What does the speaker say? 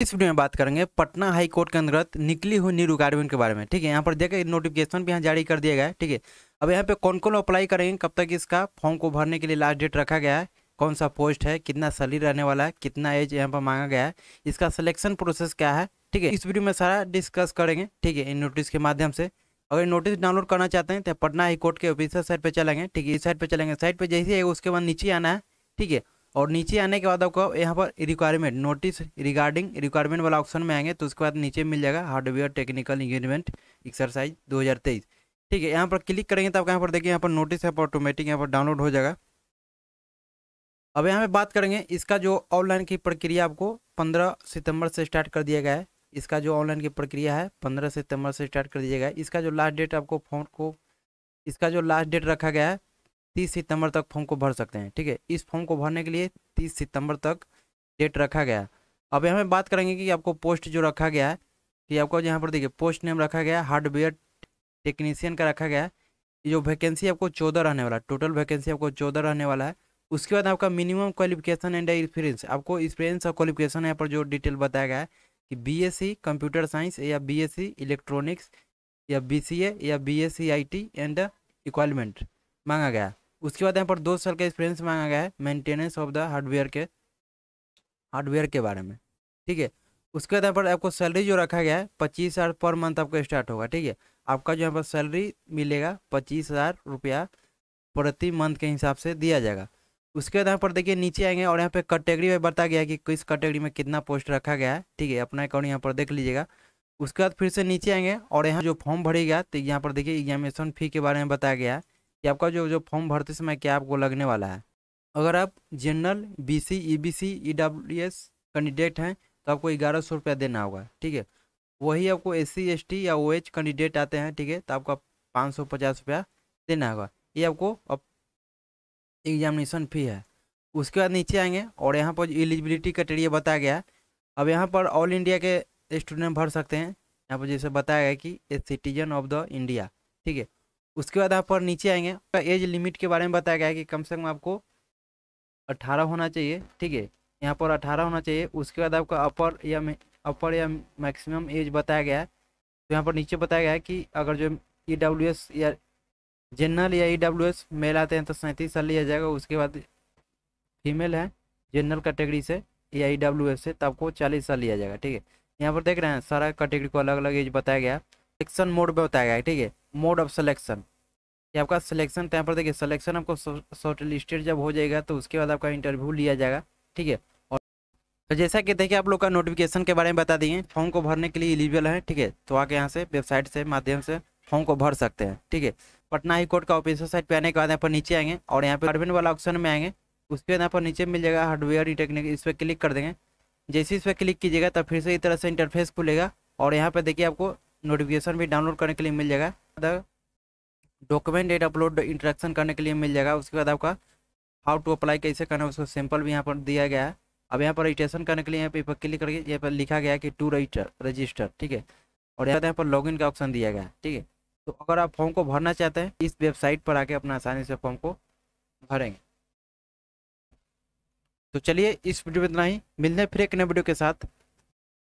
इस वीडियो में बात करेंगे पटना हाई कोर्ट के अंतर्गत निकली हुई न्यू रिक्वायरमेंट के बारे में ठीक है यहाँ पर देखिए नोटिफिकेशन भी यहाँ जारी कर दिया गया है ठीक है अब यहाँ पे कौन कौन अप्लाई करेंगे कब तक इसका फॉर्म को भरने के लिए लास्ट डेट रखा गया है कौन सा पोस्ट है कितना सैलरी रहने वाला है कितना एज यहाँ पर मांगा गया है इसका सिलेक्शन प्रोसेस क्या है ठीक है इस वीडियो में सारा डिस्कस करेंगे ठीक है इन नोटिस के माध्यम से अगर नोटिस डाउनलोड करना चाहते हैं तो पटना हाई कोर्ट के ऑफिसर साइड पर चलेंगे ठीक है इस साइड पर चलेंगे साइड पर जैसे उसके बाद नीचे आना है ठीक है और नीचे आने के बाद आपको यहाँ पर रिक्वायरमेंट नोटिस रिगार्डिंग रिक्वायरमेंट वाला ऑप्शन में आएंगे तो उसके बाद नीचे मिल जाएगा हार्डवेयर टेक्निकल इंजीनियरमेंट एक्सरसाइज 2023 ठीक है यहाँ पर क्लिक करेंगे तो आप यहाँ पर देखिए यहाँ पर नोटिस है ऑटोमेटिक यहाँ पर डाउनलोड हो जाएगा अब यहाँ पे बात करेंगे इसका जो ऑनलाइन की प्रक्रिया आपको पंद्रह सितम्बर से स्टार्ट कर दिया गया है इसका जो ऑनलाइन की प्रक्रिया है पंद्रह सितम्बर से स्टार्ट कर दिया गया है इसका जो लास्ट डेट आपको फोन को इसका जो लास्ट डेट रखा गया है तीस सितंबर तक फॉर्म को भर सकते हैं ठीक है इस फॉर्म को भरने के लिए तीस सितंबर तक डेट रखा गया अब यहाँ बात करेंगे कि आपको पोस्ट जो रखा गया है कि आपको यहाँ पर देखिए पोस्ट नेम रखा गया हार्डवेयर टेक्नीशियन का रखा गया है जो वैकेंसी आपको चौदह रहने वाला टोटल वैकेंसी आपको चौदह रहने वाला है उसके बाद आपका मिनिमम क्वालिफिकेशन एंड एक्सपीरियंस आपको एक्सपीरियंस और क्वालिफिकेशन यहाँ पर जो डिटेल बताया गया है कि बीएससी कंप्यूटर साइंस या बीएससी इलेक्ट्रॉनिक्स या बीसीए या बीएससी आईटी एंड इक्वालमेंट मांगा गया उसके बाद यहाँ पर दो साल का एक्सपीरियंस मांगा गया है मेंटेनेंस ऑफ द हार्डवेयर के हार्डवेयर के बारे में ठीक है उसके बाद यहाँ पर आपको सैलरी जो रखा गया है पच्चीस हज़ार पर मंथ आपको स्टार्ट होगा ठीक है आपका जो यहाँ पर सैलरी मिलेगा पच्चीस हज़ार रुपया प्रति मंथ के हिसाब से दिया जाएगा उसके बाद यहाँ पर देखिए नीचे आएंगे और यहाँ पर कैटेगरी में बताया गया कि किस कैटेगरी में कितना पोस्ट रखा गया है ठीक है अपना अकाउंट यहाँ पर देख लीजिएगा उसके बाद फिर से नीचे आएंगे और यहाँ जो फॉर्म भरेगा तो यहाँ पर देखिए एग्जामिनेशन फ़ी के बारे में बताया गया है कि आपका जो जो फॉर्म भरते समय क्या आपको लगने वाला है अगर आप general B C E B C E W S candidate हैं तो आपको ग्यारह सौ रुपया देना होगा ठीक है वही आपको एस सी एस टी या ओ एच कैंडिडेट आते हैं ठीक है तो आपका पाँच सौ पचास रुपया देना होगा ये आपको अब एग्जामिनेशन फी है उसके बाद नीचे आएंगे और यहाँ पर एलिजिबिलिटी क्राइटेरिया बताया गया है अब यहाँ पर ऑल इंडिया के स्टूडेंट भर सकते हैं यहाँ पर जैसे बताया गया कि a citizen of the India ठीक है उसके बाद आप और नीचे आएंगे आपका एज लिमिट के बारे में बताया गया है कि कम से कम आपको अट्ठारह होना चाहिए ठीक है यहाँ पर अठारह होना चाहिए उसके बाद आपका अपर या अपर या मैक्सिमम एज बताया गया है तो यहाँ पर नीचे बताया गया है कि अगर जो ई डब्ल्यू एस या जनरल या ई डब्ल्यू एस मेल आते हैं तो सैंतीस साल लिया जाएगा उसके बाद फीमेल है जनरल कैटेगरी से या ई डब्ल्यू एस से तो आपको चालीस साल लिया जाएगा ठीक है यहाँ पर देख रहे हैं सारा कैटेगरी को अलग अलग एज बताया गया सेक्शन मोड में बताया गया है ठीक है मोड ऑफ सिलेक्शन ये आपका सिलेक्शन टाइम पर देखिए सिलेक्शन आपको शॉर्ट लिस्टेड जब हो जाएगा तो उसके बाद आपका इंटरव्यू लिया जाएगा ठीक है और तो जैसा कि देखिए आप लोग का नोटिफिकेशन के बारे में बता दिए फॉर्म को भरने के लिए एलिजिबल है ठीक है तो आके यहाँ से वेबसाइट से माध्यम से फॉर्म को भर सकते हैं ठीक है पटना हाई कोर्ट का ऑफिशियल साइट पर आने के बाद यहाँ पर नीचे आएंगे और यहाँ पर डिपार्टमेंट वाला ऑप्शन में आएंगे उसके बाद यहाँ पर नीचे मिल जाएगा हार्डवेयर टेक्निक इस पर क्लिक कर देंगे जैसे इस पर क्लिक कीजिएगा तब फिर से इस तरह से इंटरफेस खुलेगा और यहाँ पर देखिए आपको नोटिफिकेशन भी डाउनलोड करने के लिए मिल जाएगा बाद डॉक्यूमेंट डेट अपलोड इंट्रैक्शन करने के लिए मिल जाएगा उसके बाद आपका हाउ टू अप्लाई कैसे करना है उसको सिंपल भी यहाँ पर दिया गया है अब यहाँ पर रजिस्ट्रेशन करने के लिए यहाँ पर क्लिक करके यहाँ पर लिखा गया कि टू रजिस्टर रजिस्टर ठीक है और यहाँ यहाँ पर लॉगिन का ऑप्शन दिया गया ठीक है तो अगर आप फॉर्म को भरना चाहते हैं इस वेबसाइट पर आके अपना आसानी से फॉर्म को भरेंगे तो चलिए इस वीडियो में इतना ही मिलने फिर एक नए वीडियो के साथ